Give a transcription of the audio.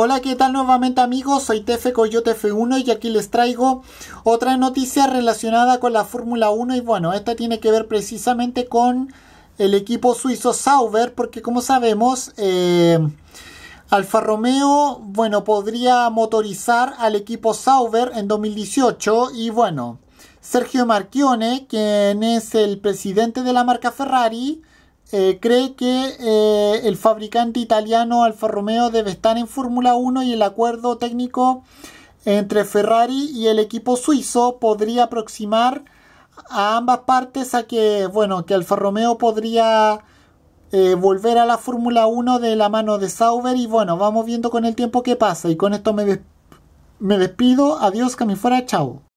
Hola, ¿qué tal nuevamente amigos? Soy Tefe Coyote F1 y aquí les traigo otra noticia relacionada con la Fórmula 1 y bueno, esta tiene que ver precisamente con el equipo suizo Sauber porque como sabemos eh, Alfa Romeo, bueno, podría motorizar al equipo Sauber en 2018 y bueno, Sergio Marchione, quien es el presidente de la marca Ferrari, eh, cree que eh, el fabricante italiano Alfa Romeo debe estar en Fórmula 1 y el acuerdo técnico entre Ferrari y el equipo suizo podría aproximar a ambas partes a que, bueno, que Alfa Romeo podría eh, volver a la Fórmula 1 de la mano de Sauber y bueno, vamos viendo con el tiempo qué pasa y con esto me, me despido, adiós, que me fuera, chao.